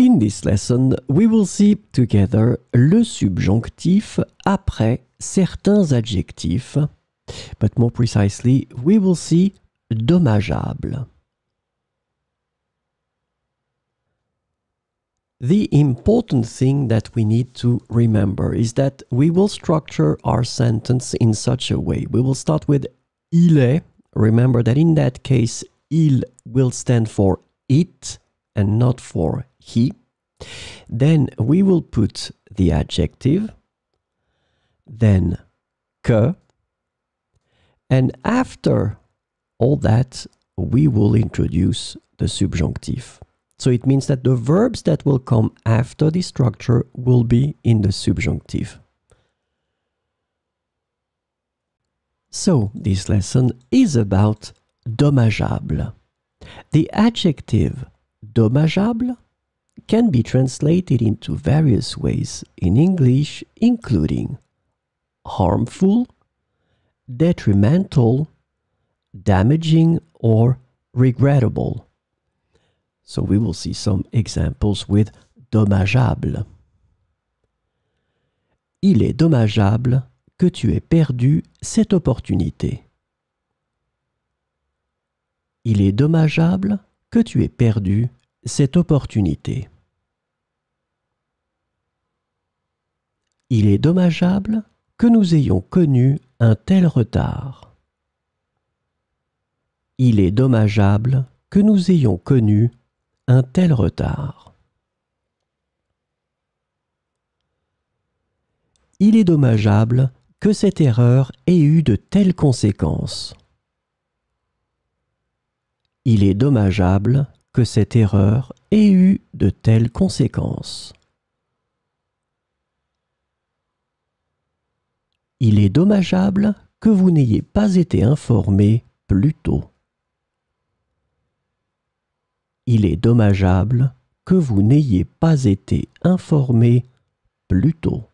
In this lesson, we will see together le subjonctif après certains adjectifs, but more precisely, we will see dommageable. The important thing that we need to remember is that we will structure our sentence in such a way. We will start with il est. Remember that in that case, il will stand for it and not for he. Then we will put the adjective, then que, and after all that, we will introduce the subjunctive. So it means that the verbs that will come after the structure will be in the subjunctive. So this lesson is about dommageable. The adjective dommageable can be translated into various ways in English, including harmful, detrimental, damaging, or regrettable. So we will see some examples with dommageable. Il est dommageable que tu aies perdu cette opportunité. Il est dommageable que tu aies perdu cette opportunité. il est dommageable que nous ayons connu un tel retard. Il est dommageable que nous ayons connu un tel retard. Il est dommageable que cette erreur ait eu de telles conséquences. Il est dommageable que cette erreur ait eu de telles conséquences. Il est dommageable que vous n'ayez pas été informé plus tôt. Il est dommageable que vous n'ayez pas été informé plus tôt.